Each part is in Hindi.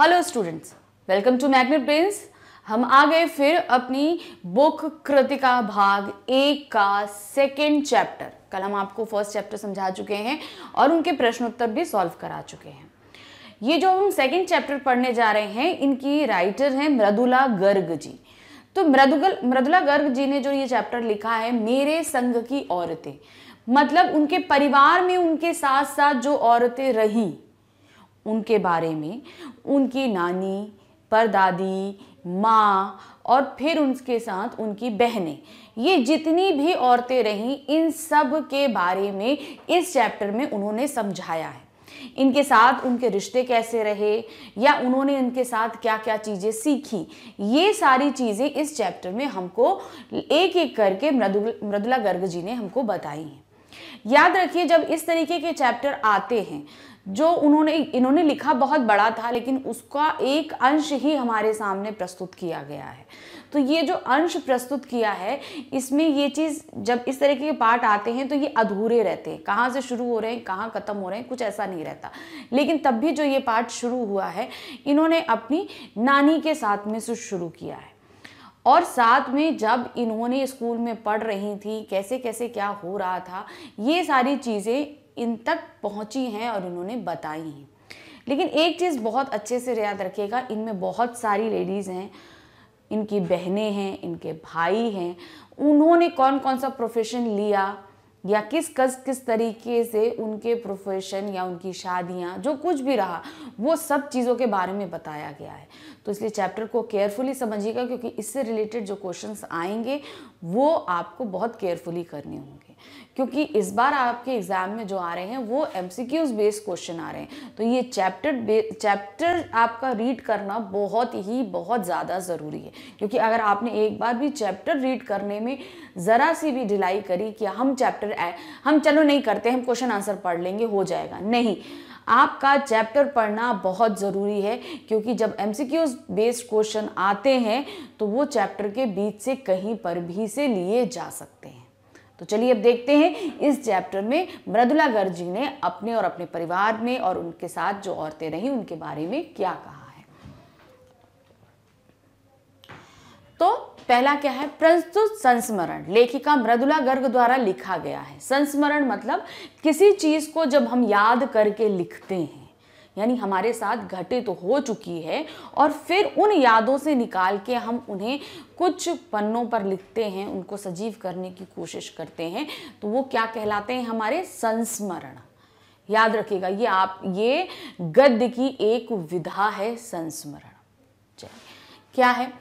hello students welcome to Magnet Brains हम आ गए फिर अपनी बुक कृतिका भाग एक का सेकेंड चैप्टर कल हम आपको फर्स्ट चैप्टर समझा चुके हैं और उनके प्रश्नोत्तर भी सॉल्व करा चुके हैं ये जो हम सेकेंड चैप्टर पढ़ने जा रहे हैं इनकी राइटर हैं मृदुला गर्ग जी तो मृदुगल मृदुला गर्ग जी ने जो ये चैप्टर लिखा है मेरे संग की औरतें मतलब उनके परिवार में उनके साथ साथ जो औरतें रहीं उनके बारे में उनकी नानी परदादी माँ और फिर उनके साथ उनकी बहनें ये जितनी भी औरतें रहीं इन सब के बारे में इस चैप्टर में उन्होंने समझाया है इनके साथ उनके रिश्ते कैसे रहे या उन्होंने इनके साथ क्या क्या चीज़ें सीखी ये सारी चीज़ें इस चैप्टर में हमको एक एक करके मृदुल मृदुला गर्ग जी ने हमको बताई हैं याद रखिए जब इस तरीके के चैप्टर आते हैं जो उन्होंने इन्होंने लिखा बहुत बड़ा था लेकिन उसका एक अंश ही हमारे सामने प्रस्तुत किया गया है तो ये जो अंश प्रस्तुत किया है इसमें ये चीज़ जब इस तरीके के पार्ट आते हैं तो ये अधूरे रहते हैं कहाँ से शुरू हो रहे हैं कहाँ ख़त्म हो रहे हैं कुछ ऐसा नहीं रहता लेकिन तब भी जो ये पार्ट शुरू हुआ है इन्होंने अपनी नानी के साथ में से शुरू किया है और साथ में जब इन्होंने स्कूल में पढ़ रही थी कैसे कैसे क्या हो रहा था ये सारी चीज़ें इन तक पहुंची हैं और इन्होंने बताई हैं लेकिन एक चीज़ बहुत अच्छे से याद रखिएगा इनमें बहुत सारी लेडीज़ हैं इनकी बहनें हैं इनके भाई हैं उन्होंने कौन कौन सा प्रोफेशन लिया या किस कस किस तरीके से उनके प्रोफेशन या उनकी शादियाँ जो कुछ भी रहा वो सब चीज़ों के बारे में बताया गया है तो इसलिए चैप्टर को केयरफुली समझिएगा क्योंकि इससे रिलेटेड जो क्वेश्चंस आएंगे वो आपको बहुत केयरफुली करने होंगे क्योंकि इस बार आपके एग्ज़ाम में जो आ रहे हैं वो एम बेस्ड क्वेश्चन आ रहे हैं तो ये चैप्टर चैप्टर आपका रीड करना बहुत ही बहुत ज़्यादा ज़रूरी है क्योंकि अगर आपने एक बार भी चैप्टर रीड करने में ज़रा सी भी ढिलाई करी कि हम चैप्टर हम चलो नहीं करते हम क्वेश्चन आंसर पढ़ लेंगे हो जाएगा नहीं आपका चैप्टर पढ़ना बहुत ज़रूरी है क्योंकि जब एम बेस्ड क्वेश्चन आते हैं तो वो चैप्टर के बीच से कहीं पर भी से लिए जा सकते हैं तो चलिए अब देखते हैं इस चैप्टर में मृदुला गर्ग जी ने अपने और अपने परिवार में और उनके साथ जो औरतें रही उनके बारे में क्या कहा है तो पहला क्या है प्रस्तुत संस्मरण लेखिका मृदुला गर्ग द्वारा लिखा गया है संस्मरण मतलब किसी चीज को जब हम याद करके लिखते हैं यानी हमारे साथ घटित तो हो चुकी है और फिर उन यादों से निकाल के हम उन्हें कुछ पन्नों पर लिखते हैं उनको सजीव करने की कोशिश करते हैं तो वो क्या कहलाते हैं हमारे संस्मरण याद रखिएगा ये आप ये गद्य की एक विधा है संस्मरण क्या है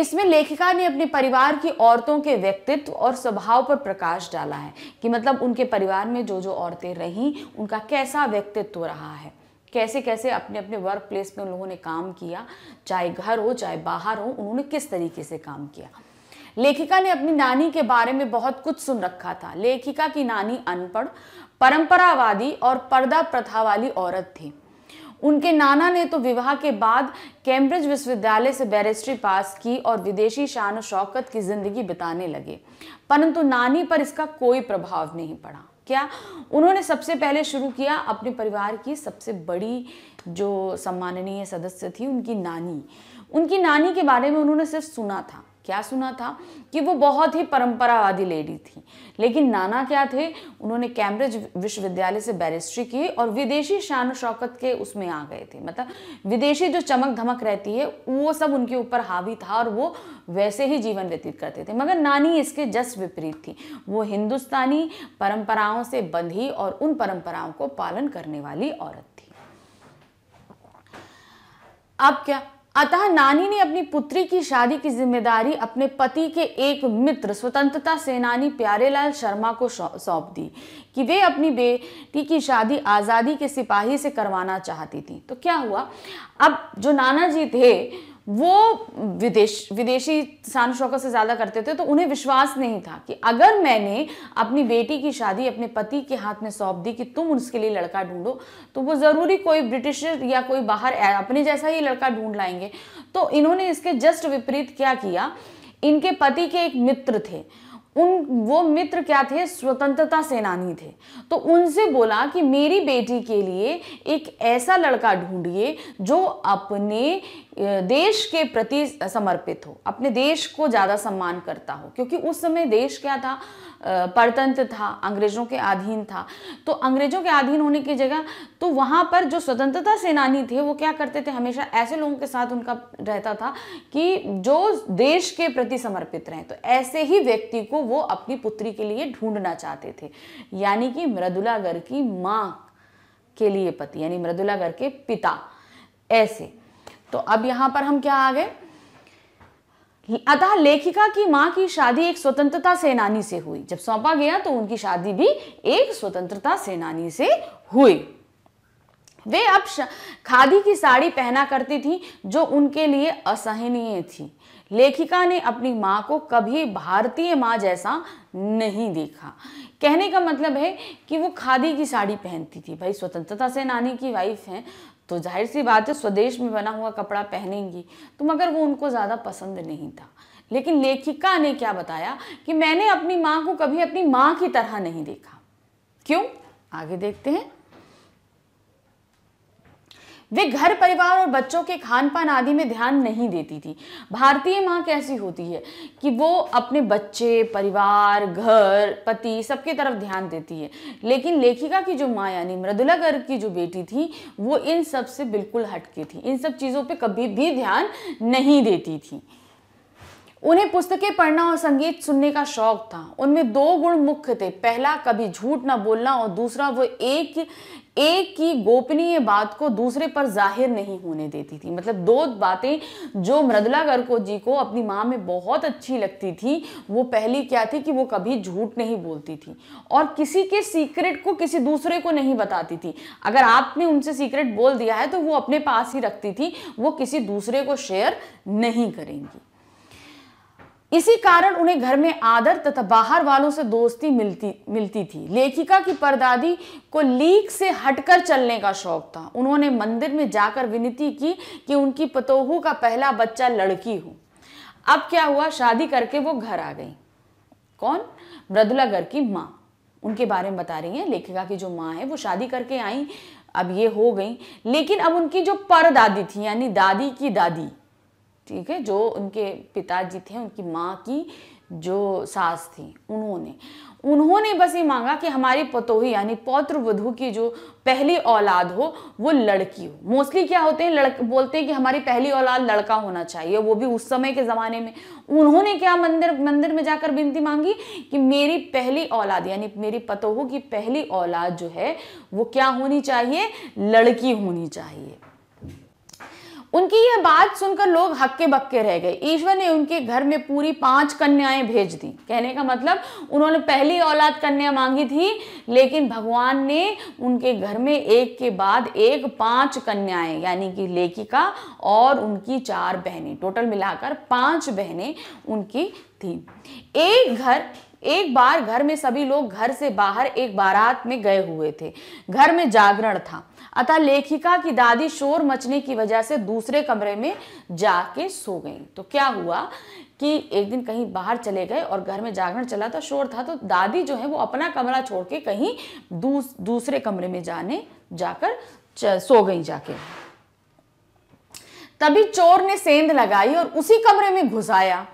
इसमें लेखिका ने अपने परिवार की औरतों के व्यक्तित्व और स्वभाव पर प्रकाश डाला है कि मतलब उनके परिवार में जो जो औरतें रहीं उनका कैसा व्यक्तित्व रहा है कैसे कैसे अपने अपने वर्क प्लेस में उन लोगों ने काम किया चाहे घर हो चाहे बाहर हो उन्होंने किस तरीके से काम किया लेखिका ने अपनी नानी के बारे में बहुत कुछ सुन रखा था लेखिका की नानी अनपढ़ परंपरावादी और पर्दा प्रथा वाली औरत थी उनके नाना ने तो विवाह के बाद कैम्ब्रिज विश्वविद्यालय से बैरिस्ट्री पास की और विदेशी शान शौकत की ज़िंदगी बिताने लगे परंतु नानी पर इसका कोई प्रभाव नहीं पड़ा क्या उन्होंने सबसे पहले शुरू किया अपने परिवार की सबसे बड़ी जो सम्माननीय सदस्य थी उनकी नानी उनकी नानी के बारे में उन्होंने सिर्फ सुना था क्या सुना था कि वो बहुत ही परंपरावादी लेडी थी लेकिन नाना क्या थे उन्होंने कैम्ब्रिज विश्वविद्यालय से बैरिस्ट्री की और विदेशी शान शौकत के उसमें आ गए थे मतलब विदेशी जो चमक धमक रहती है वो सब उनके ऊपर हावी था और वो वैसे ही जीवन व्यतीत करते थे मगर नानी इसके जस विपरीत थी वो हिंदुस्तानी परंपराओं से बंधी और उन परंपराओं को पालन करने वाली औरत थी अब क्या अतः नानी ने अपनी पुत्री की शादी की जिम्मेदारी अपने पति के एक मित्र स्वतंत्रता सेनानी प्यारेलाल शर्मा को सौंप दी कि वे अपनी बेटी की शादी आज़ादी के सिपाही से करवाना चाहती थी तो क्या हुआ अब जो नाना जी थे वो विदेश विदेशी शान शौकत से ज़्यादा करते थे तो उन्हें विश्वास नहीं था कि अगर मैंने अपनी बेटी की शादी अपने पति के हाथ में सौंप दी कि तुम उसके लिए लड़का ढूंढो तो वो ज़रूरी कोई ब्रिटिश या कोई बाहर अपने जैसा ही लड़का ढूंढ लाएंगे तो इन्होंने इसके जस्ट विपरीत क्या किया इनके पति के एक मित्र थे उन वो मित्र क्या थे स्वतंत्रता सेनानी थे तो उनसे बोला कि मेरी बेटी के लिए एक ऐसा लड़का ढूंढिए जो अपने देश के प्रति समर्पित हो अपने देश को ज़्यादा सम्मान करता हो क्योंकि उस समय देश क्या था परतंत्र था अंग्रेज़ों के अधीन था तो अंग्रेज़ों के अधीन होने की जगह तो वहाँ पर जो स्वतंत्रता सेनानी थे वो क्या करते थे हमेशा ऐसे लोगों के साथ उनका रहता था कि जो देश के प्रति समर्पित रहें तो ऐसे ही व्यक्ति को वो अपनी पुत्री के लिए ढूंढना चाहते थे यानी कि मृदुला की माँ के लिए पति यानी मृदुला के पिता ऐसे तो अब यहां पर हम क्या आ गए अतः लेखिका की माँ की शादी एक स्वतंत्रता सेनानी से हुई जब सौंपा गया तो उनकी शादी भी एक स्वतंत्रता सेनानी से हुई वे अब खादी की साड़ी पहना करती थी जो उनके लिए असहनीय थी लेखिका ने अपनी माँ को कभी भारतीय माँ जैसा नहीं देखा कहने का मतलब है कि वो खादी की साड़ी पहनती थी भाई स्वतंत्रता सेनानी की वाइफ हैं तो जाहिर सी बात है स्वदेश में बना हुआ कपड़ा पहनेंगी तो मगर वो उनको ज़्यादा पसंद नहीं था लेकिन लेखिका ने क्या बताया कि मैंने अपनी माँ को कभी अपनी माँ की तरह नहीं देखा क्यों आगे देखते हैं वे घर परिवार और बच्चों के खान पान आदि में ध्यान नहीं देती थी भारतीय माँ कैसी होती है कि वो अपने बच्चे परिवार घर पति सबकी तरफ ध्यान देती है लेकिन लेखिका की जो माँ यानी मृदुला गर्ग की जो बेटी थी वो इन सब से बिल्कुल हटके थी इन सब चीज़ों पर कभी भी ध्यान नहीं देती थी उन्हें पुस्तकें पढ़ना और संगीत सुनने का शौक था उनमें दो गुण मुख्य थे पहला कभी झूठ ना बोलना और दूसरा वो एक एक की गोपनीय बात को दूसरे पर जाहिर नहीं होने देती थी मतलब दो बातें जो मृदला गर्को जी को अपनी माँ में बहुत अच्छी लगती थी वो पहली क्या थी कि वो कभी झूठ नहीं बोलती थी और किसी के सीक्रेट को किसी दूसरे को नहीं बताती थी अगर आपने उनसे सीक्रेट बोल दिया है तो वो अपने पास ही रखती थी वो किसी दूसरे को शेयर नहीं करेंगी इसी कारण उन्हें घर में आदर तथा बाहर वालों से दोस्ती मिलती मिलती थी लेखिका की परदादी को लीक से हटकर चलने का शौक था उन्होंने मंदिर में जाकर विनती की कि उनकी पतोहू का पहला बच्चा लड़की हो अब क्या हुआ शादी करके वो घर आ गई कौन मृदुला घर की माँ उनके बारे में बता रही हैं लेखिका की जो माँ है वो शादी करके आई अब ये हो गई लेकिन अब उनकी जो परदादी थी यानी दादी की दादी ठीक है जो उनके पिताजी थे उनकी माँ की जो सास थी उन्होंने उन्होंने बस ये मांगा कि हमारी पतोही यानी पौत्र वधु की जो पहली औलाद हो वो लड़की हो मोस्टली क्या होते हैं लड़क बोलते हैं कि हमारी पहली औलाद लड़का होना चाहिए वो भी उस समय के ज़माने में उन्होंने क्या मंदिर मंदिर में जाकर विनती मांगी कि मेरी पहली औलाद यानी मेरी पतोहू की पहली औलाद जो है वो क्या होनी चाहिए लड़की होनी चाहिए उनकी यह बात सुनकर लोग हक्के बक्के रह गए ईश्वर ने उनके घर में पूरी पांच कन्याएं भेज दी कहने का मतलब उन्होंने पहली औलाद कन्या मांगी थी लेकिन भगवान ने उनके घर में एक के बाद एक पांच कन्याएं यानी कि लेखिका और उनकी चार बहनें टोटल मिलाकर पांच बहनें उनकी थी एक घर एक बार घर में सभी लोग घर से बाहर एक बारात में गए हुए थे घर में जागरण था अतः लेखिका की दादी शोर मचने की वजह से दूसरे कमरे में जाके सो गई तो क्या हुआ कि एक दिन कहीं बाहर चले गए और घर में जागरण चला था तो शोर था तो दादी जो है वो अपना कमरा छोड़ के कहीं दूस, दूसरे कमरे में जाने जाकर सो गई जाके तभी चोर ने सेंध लगाई और उसी कमरे में घुसाया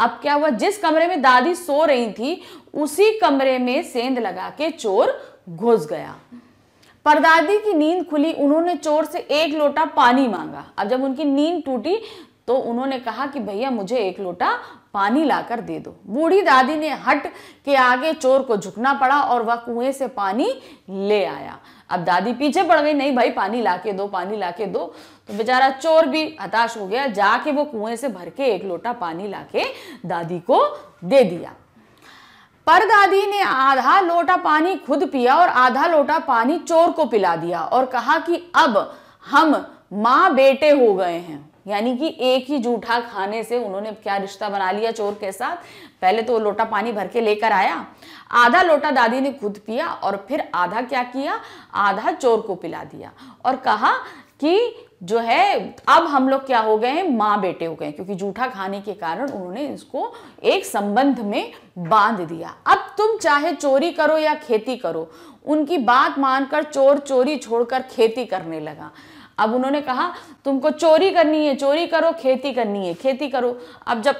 अब क्या हुआ जिस कमरे में दादी सो रही थी उसी कमरे में सेंध लगा के चोर घुस गया परदादी की नींद खुली उन्होंने चोर से एक लोटा पानी मांगा अब जब उनकी नींद टूटी तो उन्होंने कहा कि भैया मुझे एक लोटा पानी लाकर दे दो बूढ़ी दादी ने हट के आगे चोर को झुकना पड़ा और वह कुएं से पानी ले आया अब दादी पीछे पड़ गई नहीं भाई पानी ला के दो पानी ला के दो तो बेचारा चोर भी हताश हो गया जाके वो कुएं से भर के एक लोटा पानी लाके दादी को दे दिया परदादी ने आधा लोटा पानी खुद पिया और आधा लोटा पानी चोर को पिला दिया और कहा कि अब हम माँ बेटे हो गए हैं यानी कि एक ही जूठा खाने से उन्होंने क्या रिश्ता बना लिया चोर के साथ पहले तो वो लोटा पानी भर के लेकर आया आधा लोटा दादी ने खुद पिया और फिर आधा क्या किया आधा चोर को पिला दिया और कहा कि जो है अब हम लोग क्या हो गए हैं माँ बेटे हो गए क्योंकि जूठा खाने के कारण उन्होंने इसको एक संबंध में बांध दिया अब तुम चाहे चोरी करो या खेती करो उनकी बात मानकर चोर चोरी छोड़कर खेती करने लगा अब उन्होंने कहा तुमको चोरी करनी है चोरी करो खेती करनी है खेती करो अब जब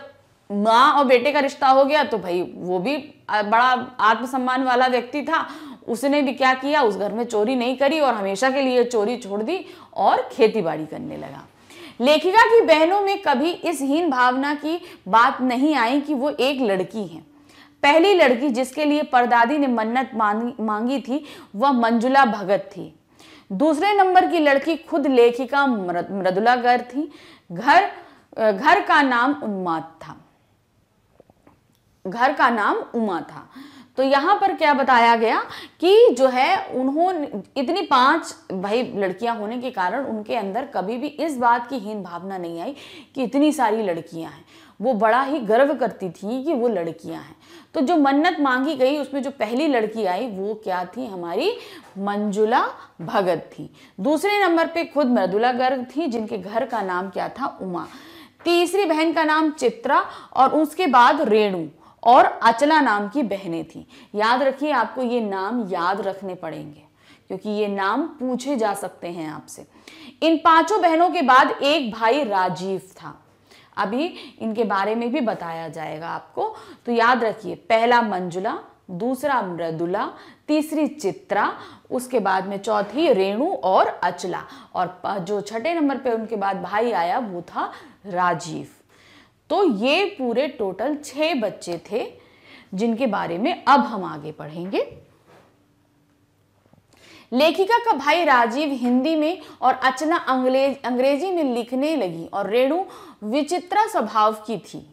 माँ और बेटे का रिश्ता हो गया तो भाई वो भी बड़ा आत्मसम्मान वाला व्यक्ति था उसने भी क्या किया उस घर में चोरी नहीं करी और हमेशा के लिए चोरी छोड़ दी और खेतीबाड़ी करने लगा लेखिका की बहनों में कभी इस हीन भावना की बात नहीं आई कि वो एक लड़की है पहली लड़की जिसके लिए परदादी ने मन्नत मांगी थी वह मंजुला भगत थी दूसरे नंबर की लड़की खुद लेखिका मृदुला गर थी घर घर का नाम उन्माद था घर का नाम उमा था तो यहाँ पर क्या बताया गया कि जो है उन्होंने इतनी पांच भाई लड़कियां होने के कारण उनके अंदर कभी भी इस बात की हीन भावना नहीं आई कि इतनी सारी लड़कियां हैं वो बड़ा ही गर्व करती थी कि वो लड़कियां हैं तो जो मन्नत मांगी गई उसमें जो पहली लड़की आई वो क्या थी हमारी मंजुला भगत थी दूसरे नंबर पे खुद मृदुला गर्ग थी जिनके घर का नाम क्या था उमा तीसरी बहन का नाम चित्रा और उसके बाद रेणु और अचला नाम की बहनें थीं याद रखिए आपको ये नाम याद रखने पड़ेंगे क्योंकि ये नाम पूछे जा सकते हैं आपसे इन पांचों बहनों के बाद एक भाई राजीव था अभी इनके बारे में भी बताया जाएगा आपको तो याद रखिए पहला मंजुला दूसरा मृदुला तीसरी चित्रा उसके बाद में चौथी रेणु और अचला और जो छठे नंबर पे उनके बाद भाई आया वो था राजीव तो ये पूरे टोटल छः बच्चे थे जिनके बारे में अब हम आगे पढ़ेंगे लेखिका का भाई राजीव हिंदी में और अचना अंग्रेज अंग्रेजी में लिखने लगी और रेणु विचित्रा स्वभाव की थी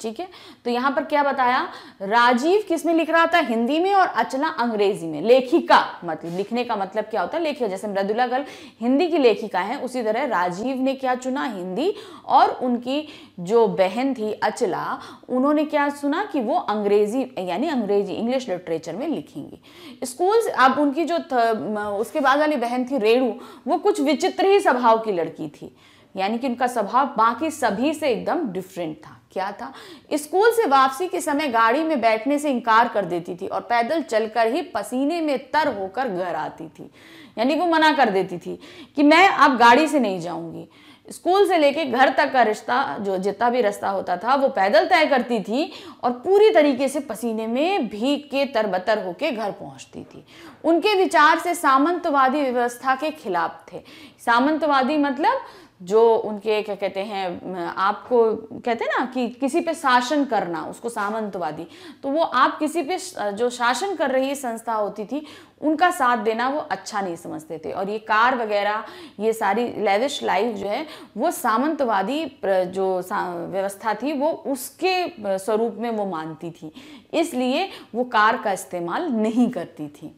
ठीक है तो यहाँ पर क्या बताया राजीव किस में लिख रहा था हिंदी में और अचला अंग्रेजी में लेखिका मतलब लिखने का मतलब क्या होता है लेखिका जैसे मृदुला गल हिंदी की लेखिका है उसी तरह राजीव ने क्या चुना हिंदी और उनकी जो बहन थी अचला उन्होंने क्या सुना कि वो अंग्रेजी यानी अंग्रेजी इंग्लिश लिटरेचर में लिखेंगी स्कूल अब उनकी जो उसके बाद वाली बहन थी रेणु वो कुछ विचित्र ही स्वभाव की लड़की थी यानी कि उनका स्वभाव बाकी सभी से एकदम डिफरेंट था क्या था स्कूल से वापसी के समय गाड़ी में बैठने से इनकार कर देती थी और पैदल चलकर ही पसीने में तर होकर घर आती थी यानी वो मना कर देती थी कि मैं अब गाड़ी से नहीं जाऊंगी स्कूल से लेके घर तक का रिश्ता जो जितना भी रास्ता होता था वो पैदल तय करती थी और पूरी तरीके से पसीने में भीग के तरबतर होके घर पहुंचती थी उनके विचार से सामंतवादी व्यवस्था के खिलाफ थे सामंतवादी मतलब जो उनके क्या कहते हैं आपको कहते हैं ना कि किसी पे शासन करना उसको सामंतवादी तो वो आप किसी पे जो शासन कर रही संस्था होती थी उनका साथ देना वो अच्छा नहीं समझते थे और ये कार वगैरह ये सारी लेविश लाइफ जो है वो सामंतवादी जो सा, व्यवस्था थी वो उसके स्वरूप में वो मानती थी इसलिए वो कार का इस्तेमाल नहीं करती थी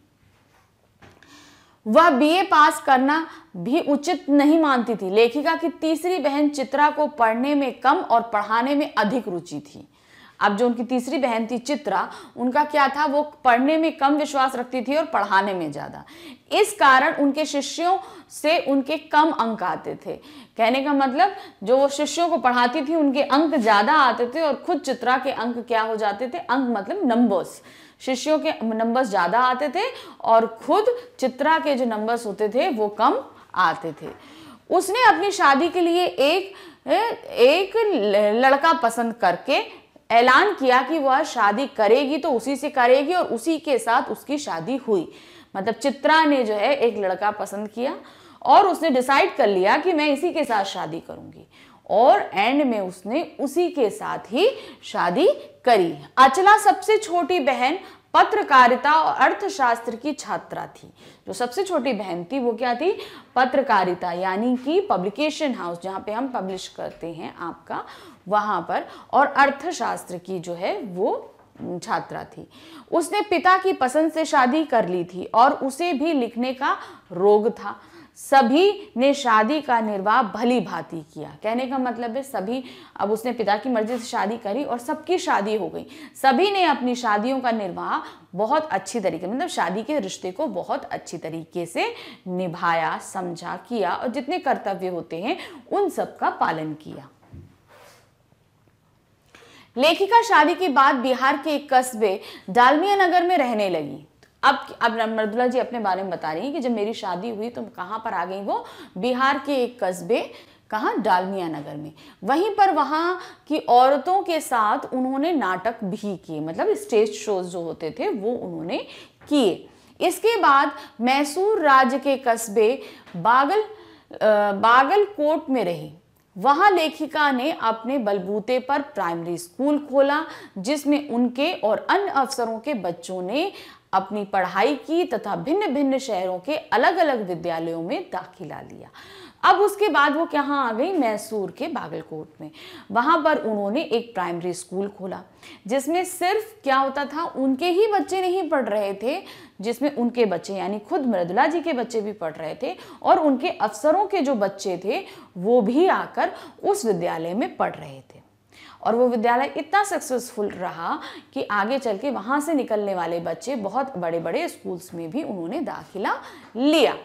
वह बीए पास करना भी उचित नहीं मानती थी लेखिका की तीसरी बहन चित्रा को पढ़ने में कम और पढ़ाने में अधिक रुचि थी अब जो उनकी तीसरी बहन थी चित्रा उनका क्या था वो पढ़ने में कम विश्वास रखती थी और पढ़ाने में ज़्यादा इस कारण उनके शिष्यों से उनके कम अंक आते थे कहने का मतलब जो वो शिष्यों को पढ़ाती थी उनके अंक ज़्यादा आते थे और खुद चित्रा के अंक क्या हो जाते थे अंक मतलब नंबर्स शिष्यों के नंबर्स ज़्यादा आते थे और खुद चित्रा के जो नंबर्स होते थे वो कम आते थे उसने अपनी शादी के लिए एक एक लड़का पसंद करके ऐलान किया कि वह शादी करेगी तो उसी से करेगी और उसी के साथ उसकी शादी हुई मतलब चित्रा ने जो है एक लड़का पसंद किया और उसने डिसाइड कर लिया कि मैं इसी के साथ शादी करूंगी और एंड में उसने उसी के साथ ही शादी करी अचला सबसे छोटी बहन पत्रकारिता और अर्थशास्त्र की छात्रा थी जो सबसे छोटी बहन थी वो क्या थी पत्रकारिता यानी कि पब्लिकेशन हाउस जहाँ पे हम पब्लिश करते हैं आपका वहाँ पर और अर्थशास्त्र की जो है वो छात्रा थी उसने पिता की पसंद से शादी कर ली थी और उसे भी लिखने का रोग था सभी ने शादी का निर्वाह भली भांति किया कहने का मतलब है सभी अब उसने पिता की मर्जी से शादी करी और सबकी शादी हो गई सभी ने अपनी शादियों का निर्वाह बहुत अच्छी तरीके मतलब शादी के रिश्ते को बहुत अच्छी तरीके से निभाया समझा किया और जितने कर्तव्य होते हैं उन सब का पालन किया लेखिका शादी के बाद बिहार के एक कस्बे डालमिया नगर में रहने लगी अब अब मृदुला जी अपने बारे में बता रही हैं कि जब मेरी शादी हुई तो कहाँ पर आ गई वो बिहार के एक कस्बे कहाँ डालमिया नगर में वहीं पर वहाँ की औरतों के साथ उन्होंने नाटक भी किए मतलब स्टेज शोज जो होते थे वो उन्होंने किए इसके बाद मैसूर राज्य के कस्बे बागल बागलकोट में रही वहाँ लेखिका ने अपने बलबूते पर प्राइमरी स्कूल खोला जिसमें उनके और अन्य अफसरों के बच्चों ने अपनी पढ़ाई की तथा भिन्न भिन्न शहरों के अलग अलग विद्यालयों में दाखिला लिया अब उसके बाद वो कहाँ आ गई मैसूर के बागलकोट में वहाँ पर उन्होंने एक प्राइमरी स्कूल खोला जिसमें सिर्फ क्या होता था उनके ही बच्चे नहीं पढ़ रहे थे जिसमें उनके बच्चे यानी खुद मृदुला जी के बच्चे भी पढ़ रहे थे और उनके अफसरों के जो बच्चे थे वो भी आकर उस विद्यालय में पढ़ रहे थे और वो विद्यालय इतना सक्सेसफुल रहा कि आगे चल के वहाँ से निकलने वाले बच्चे बहुत बड़े बड़े स्कूल्स में भी उन्होंने दाखिला लिया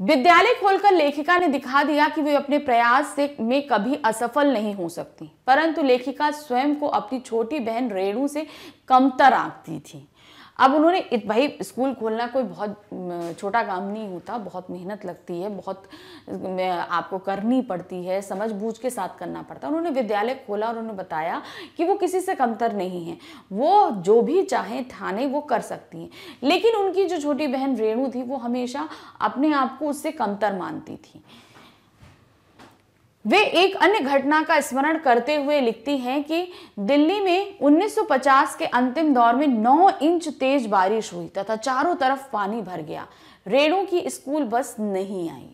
विद्यालय खोलकर लेखिका ने दिखा दिया कि वे अपने प्रयास से में कभी असफल नहीं हो सकती परंतु लेखिका स्वयं को अपनी छोटी बहन रेणु से कमतर आंकती थी अब उन्होंने भाई स्कूल खोलना कोई बहुत छोटा काम नहीं होता बहुत मेहनत लगती है बहुत आपको करनी पड़ती है समझ बूझ के साथ करना पड़ता है उन्होंने विद्यालय खोला और उन्होंने बताया कि वो किसी से कमतर नहीं है वो जो भी चाहें ठाने वो कर सकती हैं लेकिन उनकी जो छोटी बहन रेणु थी वो हमेशा अपने आप को उससे कमतर मानती थी वे एक अन्य घटना का स्मरण करते हुए लिखती हैं कि दिल्ली में 1950 के अंतिम दौर में 9 इंच तेज बारिश हुई तथा चारों तरफ पानी भर गया रेणु की स्कूल बस नहीं आई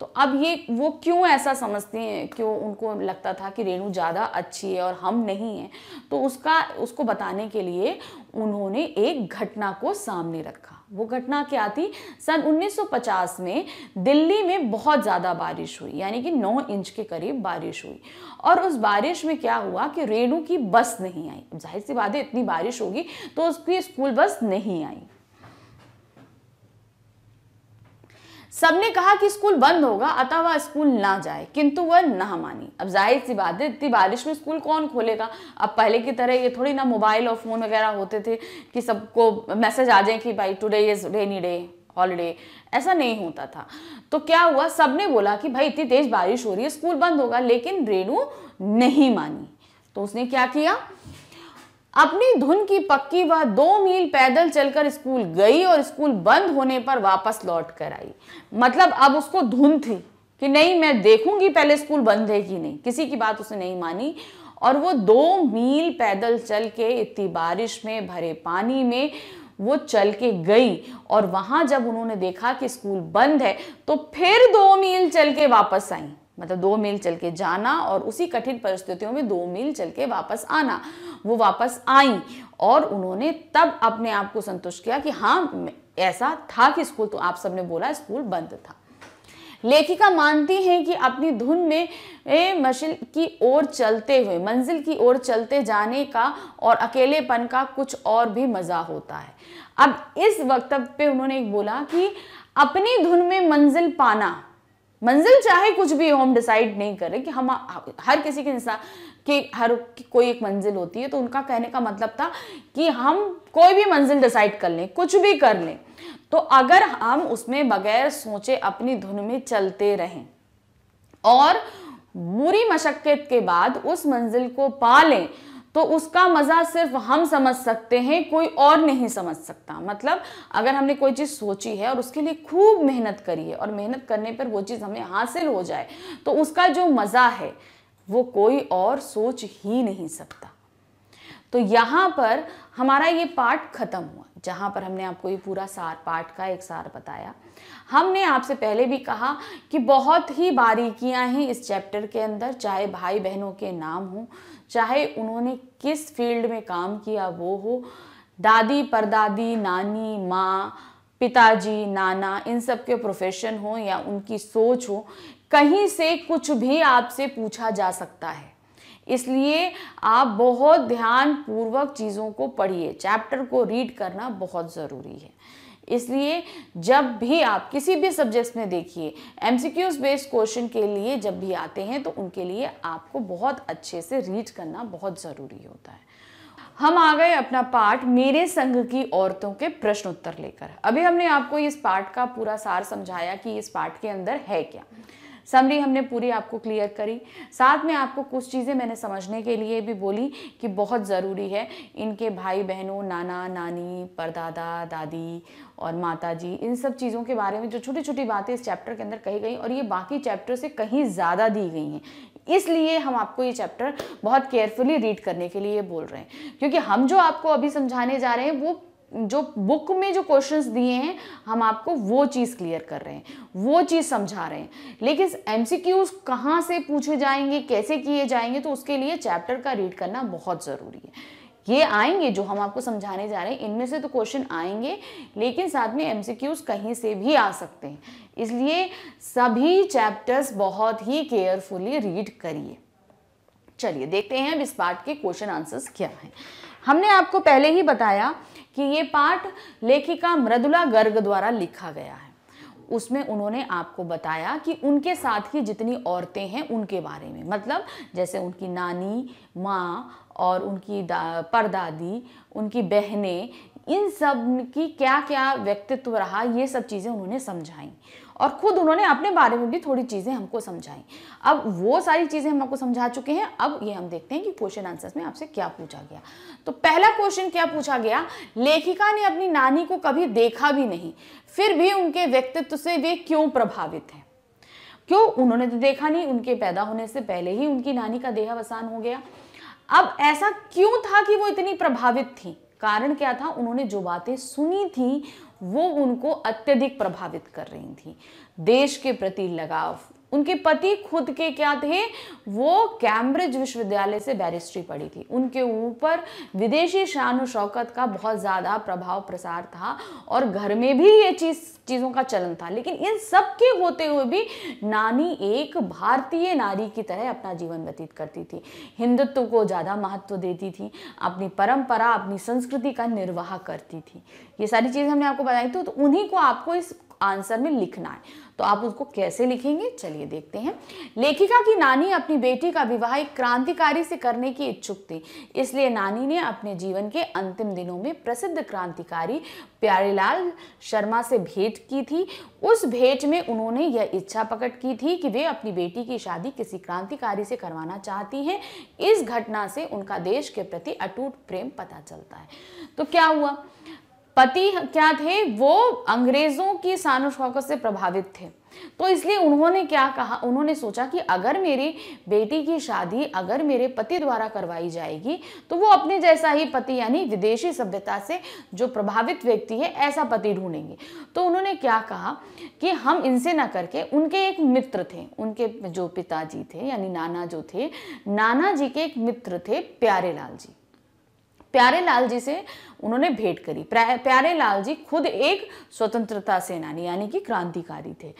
तो अब ये वो क्यों ऐसा समझती हैं क्यों उनको लगता था कि रेणु ज़्यादा अच्छी है और हम नहीं हैं तो उसका उसको बताने के लिए उन्होंने एक घटना को सामने रखा वो घटना क्या थी सन 1950 में दिल्ली में बहुत ज़्यादा बारिश हुई यानी कि 9 इंच के करीब बारिश हुई और उस बारिश में क्या हुआ कि रेणु की बस नहीं आई जाहिर सी बात है इतनी बारिश होगी तो उसकी स्कूल बस नहीं आई सबने कहा कि स्कूल बंद होगा अतः वह स्कूल ना जाए किंतु वह ना मानी अब जाहिर सी बात है इतनी बारिश में स्कूल कौन खोलेगा अब पहले की तरह ये थोड़ी ना मोबाइल और फ़ोन वगैरह होते थे कि सबको मैसेज आ जाए कि भाई today is rainy day holiday ऐसा नहीं होता था तो क्या हुआ सबने बोला कि भाई इतनी तेज़ बारिश हो रही है स्कूल बंद होगा लेकिन रेणु नहीं मानी तो उसने क्या किया अपनी धुन की पक्की वह दो मील पैदल चलकर स्कूल गई और स्कूल बंद होने पर वापस लौट कर आई मतलब अब उसको धुन थी कि नहीं मैं देखूंगी पहले स्कूल बंद है कि नहीं किसी की बात उसने नहीं मानी और वो दो मील पैदल चल के इतनी बारिश में भरे पानी में वो चल के गई और वहाँ जब उन्होंने देखा कि स्कूल बंद है तो फिर दो मील चल के वापस आई मतलब दो मील चल के जाना और उसी कठिन परिस्थितियों में दो मील चल के वापस आना वो वापस आई और उन्होंने तब अपने आप को संतुष्ट किया कि हाँ ऐसा था कि स्कूल तो आप सबने बोला स्कूल बंद था लेखिका मानती हैं कि अपनी धुन में ए, मशिल की ओर चलते हुए मंजिल की ओर चलते जाने का और अकेलेपन का कुछ और भी मज़ा होता है अब इस वक्त पे उन्होंने एक बोला कि अपनी धुन में मंजिल पाना मंजिल चाहे कुछ भी हो हम डिसाइड नहीं करें कि हम हर किसी के इंसान की हर की कोई एक मंजिल होती है तो उनका कहने का मतलब था कि हम कोई भी मंजिल डिसाइड कर लें कुछ भी कर लें तो अगर हम उसमें बगैर सोचे अपनी धुन में चलते रहें और बुरी मशक्क़त के बाद उस मंजिल को पा लें तो उसका मज़ा सिर्फ हम समझ सकते हैं कोई और नहीं समझ सकता मतलब अगर हमने कोई चीज़ सोची है और उसके लिए खूब मेहनत करी है और मेहनत करने पर वो चीज़ हमें हासिल हो जाए तो उसका जो मज़ा है वो कोई और सोच ही नहीं सकता तो यहाँ पर हमारा ये पार्ट ख़त्म हुआ जहाँ पर हमने आपको ये पूरा सार पार्ट का एक सार बताया हमने आपसे पहले भी कहा कि बहुत ही बारीकियाँ हैं इस चैप्टर के अंदर चाहे भाई बहनों के नाम हों चाहे उन्होंने किस फील्ड में काम किया वो हो दादी परदादी नानी माँ पिताजी नाना इन सब के प्रोफेशन हो या उनकी सोच हो कहीं से कुछ भी आपसे पूछा जा सकता है इसलिए आप बहुत ध्यान पूर्वक चीज़ों को पढ़िए चैप्टर को रीड करना बहुत ज़रूरी है इसलिए जब भी आप किसी भी सब्जेक्ट में देखिए एम बेस्ड क्वेश्चन के लिए जब भी आते हैं तो उनके लिए आपको बहुत अच्छे से रीड करना बहुत ज़रूरी होता है हम आ गए अपना पाठ मेरे संघ की औरतों के प्रश्न उत्तर लेकर अभी हमने आपको इस पाठ का पूरा सार समझाया कि इस पाठ के अंदर है क्या समरी हमने पूरी आपको क्लियर करी साथ में आपको कुछ चीज़ें मैंने समझने के लिए भी बोली कि बहुत ज़रूरी है इनके भाई बहनों नाना नानी परदादा दादी और माता जी इन सब चीज़ों के बारे में जो छोटी छोटी बातें इस चैप्टर के अंदर कही गई और ये बाकी चैप्टर से कहीं ज़्यादा दी गई हैं इसलिए हम आपको ये चैप्टर बहुत केयरफुली रीड करने के लिए बोल रहे हैं क्योंकि हम जो आपको अभी समझाने जा रहे हैं वो जो बुक में जो क्वेश्चंस दिए हैं हम आपको वो चीज़ क्लियर कर रहे हैं वो चीज़ समझा रहे हैं लेकिन एम सी क्यूज़ कहाँ से पूछे जाएंगे कैसे किए जाएंगे तो उसके लिए चैप्टर का रीड करना बहुत ज़रूरी है ये आएंगे जो हम आपको समझाने जा रहे हैं इनमें से तो क्वेश्चन आएंगे लेकिन साथ में एम कहीं से भी आ सकते हैं इसलिए सभी चैप्टर्स बहुत ही केयरफुली रीड करिए चलिए देखते हैं अब इस पार्ट के क्वेश्चन आंसर्स क्या हैं हमने आपको पहले ही बताया कि ये पाठ लेखिका मृदुला गर्ग द्वारा लिखा गया है उसमें उन्होंने आपको बताया कि उनके साथ की जितनी औरतें हैं उनके बारे में मतलब जैसे उनकी नानी माँ और उनकी परदादी उनकी बहनें इन सब की क्या क्या व्यक्तित्व रहा ये सब चीज़ें उन्होंने समझाई और ख़ुद उन्होंने अपने बारे में भी थोड़ी चीज़ें हमको समझाई अब वो सारी चीज़ें हम आपको समझा चुके हैं अब ये हम देखते हैं कि क्वेश्चन आंसर्स में आपसे क्या पूछा गया तो पहला क्वेश्चन क्या पूछा गया लेखिका ने अपनी नानी को कभी देखा भी नहीं फिर भी उनके व्यक्तित्व से वे क्यों प्रभावित हैं क्यों उन्होंने तो देखा नहीं उनके पैदा होने से पहले ही उनकी नानी का देहावसान हो गया अब ऐसा क्यों था कि वो इतनी प्रभावित थी कारण क्या था उन्होंने जो बातें सुनी थी वो उनको अत्यधिक प्रभावित कर रही थी देश के प्रति लगाव उनके पति खुद के क्या थे वो कैम्ब्रिज विश्वविद्यालय से बैरिस्ट्री पढ़ी थी उनके ऊपर विदेशी शान शौकत का बहुत ज़्यादा प्रभाव प्रसार था और घर में भी ये चीज़ चीज़ों का चलन था लेकिन इन सब के होते हुए भी नानी एक भारतीय नारी की तरह अपना जीवन व्यतीत करती थी हिंदुत्व को ज़्यादा महत्व देती थी अपनी परंपरा अपनी संस्कृति का निर्वाह करती थी ये सारी चीज़ हमने आपको बताई थी तो उन्हीं को आपको इस आंसर में लिखना है तो आप उसको कैसे लिखेंगे चलिए देखते हैं लेखिका की नानी अपनी बेटी का विवाह एक क्रांतिकारी से करने की इच्छुक थी इसलिए नानी ने अपने जीवन के अंतिम दिनों में प्रसिद्ध क्रांतिकारी प्यारेलाल शर्मा से भेंट की थी उस भेंट में उन्होंने यह इच्छा प्रकट की थी कि वे अपनी बेटी की शादी किसी क्रांतिकारी से करवाना चाहती हैं इस घटना से उनका देश के प्रति अटूट प्रेम पता चलता है तो क्या हुआ पति क्या थे वो अंग्रेज़ों की सानो शौकत से प्रभावित थे तो इसलिए उन्होंने क्या कहा उन्होंने सोचा कि अगर मेरी बेटी की शादी अगर मेरे पति द्वारा करवाई जाएगी तो वो अपने जैसा ही पति यानी विदेशी सभ्यता से जो प्रभावित व्यक्ति है ऐसा पति ढूंढेंगे तो उन्होंने क्या कहा कि हम इनसे ना करके उनके एक मित्र थे उनके जो पिताजी थे यानी नाना जो थे नाना जी के एक मित्र थे प्यारे लाल जी प्यारे लाल जी से उन्होंने भेंट करी प्यारे लाल जी खुद एक स्वतंत्रता सेनानी यानी कि क्रांतिकारी थे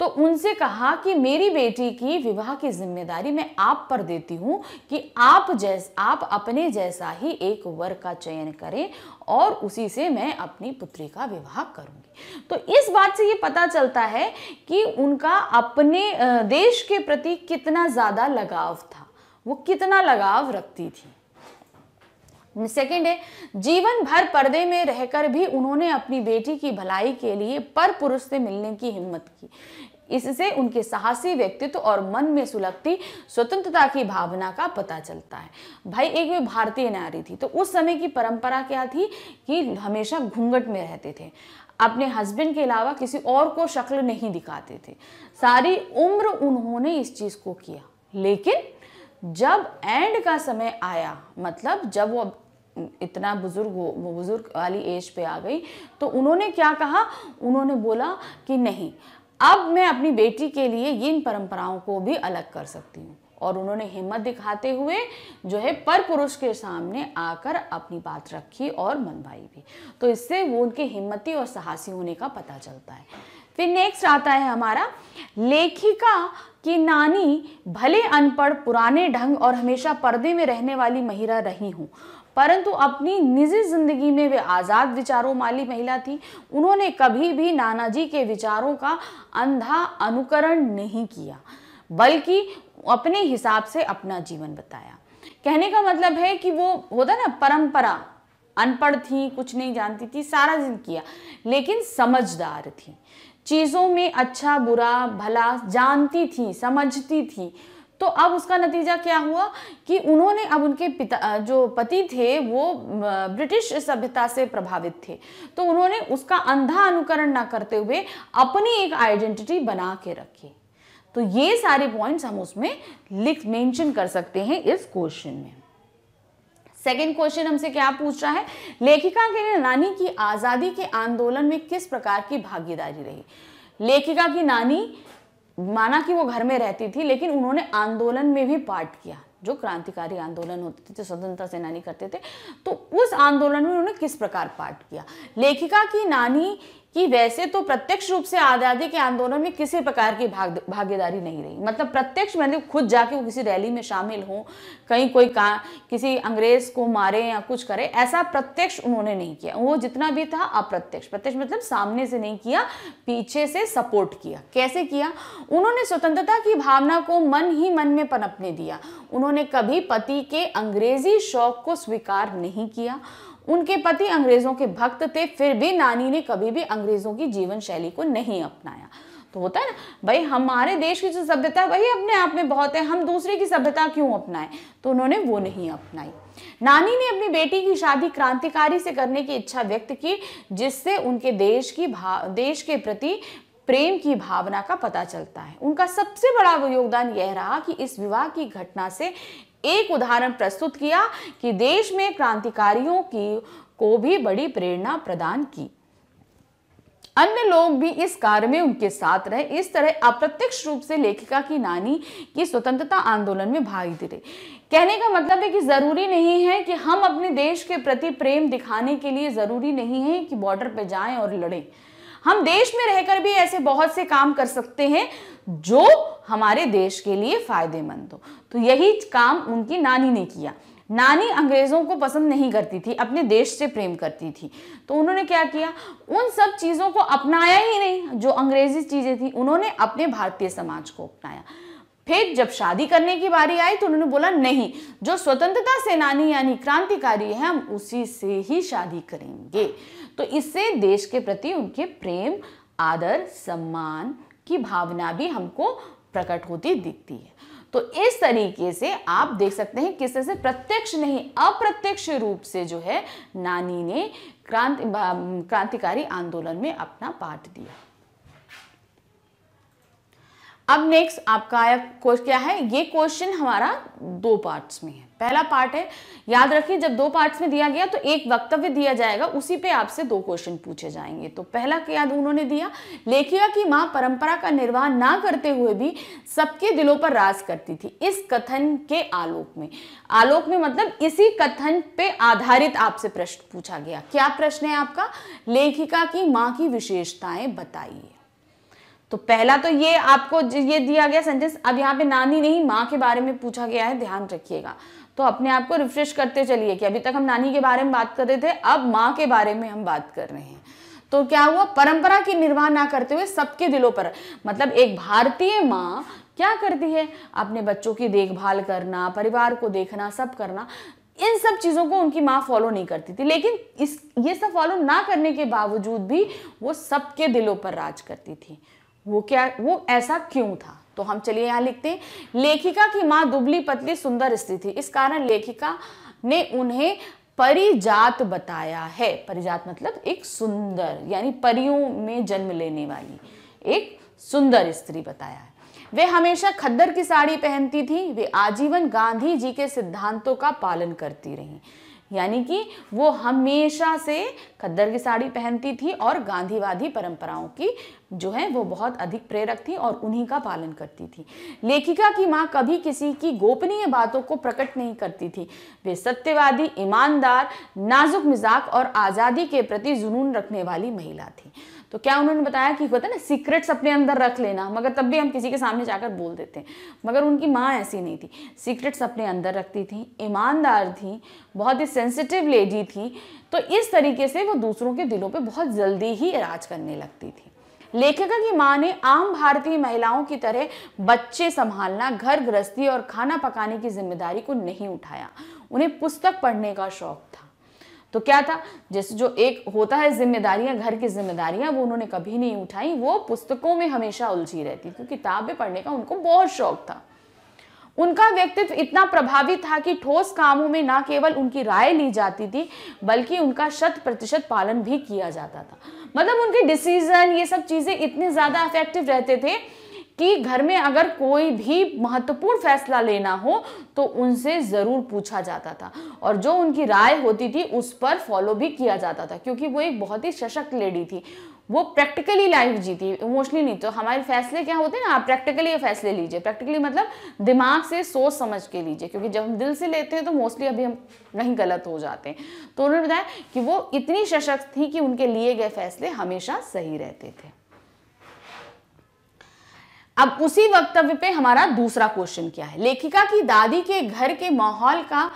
तो उनसे कहा कि मेरी बेटी की विवाह की जिम्मेदारी मैं आप पर देती हूँ कि आप जैस आप अपने जैसा ही एक वर का चयन करें और उसी से मैं अपनी पुत्री का विवाह करूँगी तो इस बात से ये पता चलता है कि उनका अपने देश के प्रति कितना ज़्यादा लगाव था वो कितना लगाव रखती थी सेकेंड है जीवन भर पर्दे में रहकर भी उन्होंने अपनी बेटी की भलाई के लिए पर पुरुष से मिलने की हिम्मत की इससे उनके साहसी व्यक्तित्व और मन में सुलगती स्वतंत्रता की भावना का पता चलता है भाई एक भी भारतीय नारी थी तो उस समय की परंपरा क्या थी कि हमेशा घूंघट में रहते थे अपने हस्बैंड के अलावा किसी और को शक्ल नहीं दिखाते थे सारी उम्र उन्होंने इस चीज़ को किया लेकिन जब एंड का समय आया मतलब जब वो इतना बुज़ुर्ग वो बुज़ुर्ग वाली एज पे आ गई तो उन्होंने क्या कहा उन्होंने बोला कि नहीं अब मैं अपनी बेटी के लिए इन परंपराओं को भी अलग कर सकती हूँ और उन्होंने हिम्मत दिखाते हुए जो है पर पुरुष के सामने आकर अपनी बात रखी और मनवाई भी तो इससे वो उनके हिम्मती और साहसी होने का पता चलता है फिर नेक्स्ट आता है हमारा लेखिका की नानी भले अनपढ़ पुराने ढंग और हमेशा पर्दे में रहने वाली महिला रही हूँ परंतु अपनी निजी जिंदगी में वे आज़ाद विचारों वाली महिला थी उन्होंने कभी भी नानाजी के विचारों का अंधा अनुकरण नहीं किया बल्कि अपने हिसाब से अपना जीवन बताया कहने का मतलब है कि वो होता ना परंपरा अनपढ़ थी कुछ नहीं जानती थी सारा दिन किया लेकिन समझदार थी चीज़ों में अच्छा बुरा भला जानती थी समझती थी तो अब उसका नतीजा क्या हुआ कि उन्होंने अब उनके पिता जो पति थे वो ब्रिटिश सभ्यता से प्रभावित थे तो उन्होंने उसका अंधा अनुकरण ना करते हुए अपनी एक आइडेंटिटी बना के रखी तो ये सारे पॉइंट्स हम उसमें लिख मेंशन कर सकते हैं इस क्वेश्चन में सेकेंड क्वेश्चन हमसे क्या पूछ रहा है लेखिका के नानी की आज़ादी के आंदोलन में किस प्रकार की भागीदारी रही लेखिका की नानी माना कि वो घर में रहती थी लेकिन उन्होंने आंदोलन में भी पार्ट किया जो क्रांतिकारी आंदोलन होते थे जो स्वतंत्रता सेनानी करते थे तो उस आंदोलन में उन्होंने किस प्रकार पार्ट किया लेखिका की नानी कि वैसे तो प्रत्यक्ष रूप से आज़ादी के आंदोलन में किसी प्रकार की भाग भागीदारी नहीं रही मतलब प्रत्यक्ष मैंने खुद जाके वो किसी रैली में शामिल हों कहीं कोई का किसी अंग्रेज को मारे या कुछ करे ऐसा प्रत्यक्ष उन्होंने नहीं किया वो जितना भी था अप्रत्यक्ष प्रत्यक्ष मतलब सामने से नहीं किया पीछे से सपोर्ट किया कैसे किया उन्होंने स्वतंत्रता की भावना को मन ही मन में पनपने दिया उन्होंने कभी पति के अंग्रेजी शौक को स्वीकार नहीं किया उनके पति अंग्रेजों के भक्त थे फिर भी नानी ने कभी भी अंग्रेजों की जीवन शैली को नहीं अपनाया तो होता है ना भाई हमारे देश की जो सभ्यता है वही अपने आप में बहुत है हम दूसरे की सभ्यता क्यों अपनाएं तो उन्होंने वो नहीं अपनाई नानी ने अपनी बेटी की शादी क्रांतिकारी से करने की इच्छा व्यक्त की जिससे उनके देश की भाव देश के प्रति प्रेम की भावना का पता चलता है उनका सबसे बड़ा योगदान यह रहा कि इस विवाह की घटना से एक उदाहरण प्रस्तुत किया कि देश में क्रांतिकारियों की को भी बड़ी प्रेरणा प्रदान की अन्य लोग भी इस कार्य में उनके साथ रहे इस तरह अप्रत्यक्ष रूप से लेखिका की नानी की स्वतंत्रता आंदोलन में भाग ले कहने का मतलब है कि ज़रूरी नहीं है कि हम अपने देश के प्रति प्रेम दिखाने के लिए ज़रूरी नहीं है कि बॉर्डर पर जाएं और लड़ें हम देश में रहकर भी ऐसे बहुत से काम कर सकते हैं जो हमारे देश के लिए फायदेमंद हो तो यही काम उनकी नानी ने किया नानी अंग्रेज़ों को पसंद नहीं करती थी अपने देश से प्रेम करती थी तो उन्होंने क्या किया उन सब चीज़ों को अपनाया ही नहीं जो अंग्रेज़ी चीज़ें थी उन्होंने अपने भारतीय समाज को अपनाया फिर जब शादी करने की बारी आई तो उन्होंने बोला नहीं जो स्वतंत्रता सेनानी यानी क्रांतिकारी है हम उसी से ही शादी करेंगे तो इससे देश के प्रति उनके प्रेम आदर सम्मान की भावना भी हमको प्रकट होती दिखती है तो इस तरीके से आप देख सकते हैं किस तरह से प्रत्यक्ष नहीं अप्रत्यक्ष रूप से जो है नानी ने क्रांति क्रांतिकारी आंदोलन में अपना पाठ दिया अब नेक्स्ट आपका आया क्या है ये क्वेश्चन हमारा दो पार्ट्स में है पहला पार्ट है याद रखिए जब दो पार्ट्स में दिया गया तो एक वक्तव्य दिया जाएगा उसी पे आपसे दो क्वेश्चन पूछे जाएंगे तो पहला क्या उन्होंने दिया लेखिका की माँ परंपरा का निर्वाह ना करते हुए भी सबके दिलों पर राज करती थी इस कथन के आलोक में आलोक में मतलब इसी कथन पे आधारित आपसे प्रश्न पूछा गया क्या प्रश्न है आपका लेखिका की माँ की विशेषताएं बताइए तो पहला तो ये आपको ये दिया गया सेंटेंस अब यहाँ पे नानी नहीं माँ के बारे में पूछा गया है ध्यान रखिएगा तो अपने आप को रिफ्रेश करते चलिए कि अभी तक हम नानी के बारे में बात कर रहे थे अब माँ के बारे में हम बात कर रहे हैं तो क्या हुआ परंपरा की निर्वाह ना करते हुए सबके दिलों पर मतलब एक भारतीय माँ क्या करती है अपने बच्चों की देखभाल करना परिवार को देखना सब करना इन सब चीज़ों को उनकी माँ फॉलो नहीं करती थी लेकिन इस ये सब फॉलो ना करने के बावजूद भी वो सबके दिलों पर राज करती थी वो क्या वो ऐसा क्यों था तो हम चलिए यहाँ लिखते हैं लेखिका की माँ दुबली पतली सुंदर स्त्री थी इस कारण लेखिका ने उन्हें परिजात बताया है परिजात मतलब एक सुंदर यानी परियों में जन्म लेने वाली एक सुंदर स्त्री बताया है वे हमेशा खद्दर की साड़ी पहनती थी वे आजीवन गांधी जी के सिद्धांतों का पालन करती रहीं यानी कि वो हमेशा से खद्दर की साड़ी पहनती थी और गांधीवादी परंपराओं की जो है वो बहुत अधिक प्रेरक थी और उन्हीं का पालन करती थी लेखिका की माँ कभी किसी की गोपनीय बातों को प्रकट नहीं करती थी वे सत्यवादी ईमानदार नाजुक मिजाक और आज़ादी के प्रति जुनून रखने वाली महिला थी तो क्या उन्होंने बताया कि होता है ना सीक्रेट्स अपने अंदर रख लेना मगर तब भी हम किसी के सामने जाकर बोल देते हैं मगर उनकी माँ ऐसी नहीं थी सीक्रेट्स अपने अंदर रखती थी ईमानदार थी बहुत ही सेंसिटिव लेडी थी तो इस तरीके से वो दूसरों के दिलों पर बहुत जल्दी ही राज करने लगती थी लेखिका की माँ ने आम भारतीय महिलाओं की तरह बच्चे संभालना घर गृहस्थी और खाना पकाने की जिम्मेदारी को नहीं उठाया उन्हें पुस्तक पढ़ने का शौक था तो क्या था जैसे जो एक होता है जिम्मेदारियां घर की जिम्मेदारियां वो उन्होंने कभी नहीं उठाई वो पुस्तकों में हमेशा उलझी रहती तो किताबें पढ़ने का उनको बहुत शौक था उनका व्यक्तित्व इतना प्रभावी था कि ठोस कामों में ना केवल उनकी राय ली जाती थी बल्कि उनका शत प्रतिशत पालन भी किया जाता था मतलब उनके डिसीजन ये सब चीज़ें इतने ज़्यादा इफेक्टिव रहते थे कि घर में अगर कोई भी महत्वपूर्ण फैसला लेना हो तो उनसे ज़रूर पूछा जाता था और जो उनकी राय होती थी उस पर फॉलो भी किया जाता था क्योंकि वो एक बहुत ही सशक्त लेडी थी वो प्रैक्टिकली लाइफ जीती इमोशनली नहीं तो हमारे फैसले क्या होते हैं ना आप प्रैक्टिकली ये फैसले लीजिए प्रैक्टिकली मतलब दिमाग से सोच समझ के लीजिए क्योंकि जब हम दिल से लेते हैं तो मोस्टली अभी हम नहीं गलत हो जाते हैं तो उन्होंने बताया कि वो इतनी सशक्त थी कि उनके लिए गए फैसले हमेशा सही रहते थे अब उसी वक्तव्य पे हमारा दूसरा क्वेश्चन क्या है लेखिका की दादी के घर के माहौल का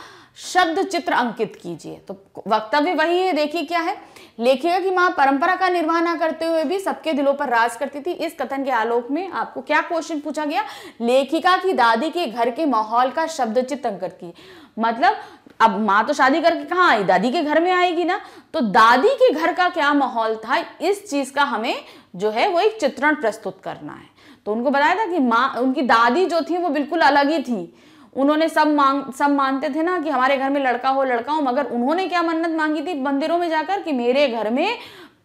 शब्द चित्र अंकित कीजिए तो वक्तव्य वही है देखिए क्या है लेखिका की माँ परंपरा का निर्वाह न करते हुए भी सबके दिलों पर राज करती थी इस कथन के आलोक में आपको क्या क्वेश्चन पूछा गया लेखिका की दादी के घर के माहौल का शब्द चित्र अंकित की मतलब अब माँ तो शादी करके कहाँ आई दादी के घर में आएगी ना तो दादी के घर का क्या माहौल था इस चीज का हमें जो है वो एक चित्रण प्रस्तुत करना है तो उनको बताया था कि माँ उनकी दादी जो थी वो बिल्कुल अलग ही थी उन्होंने सब मांग सब मानते थे ना कि हमारे घर में लड़का हो लड़का हो मगर उन्होंने क्या मन्नत मांगी थी मंदिरों में जाकर कि मेरे घर में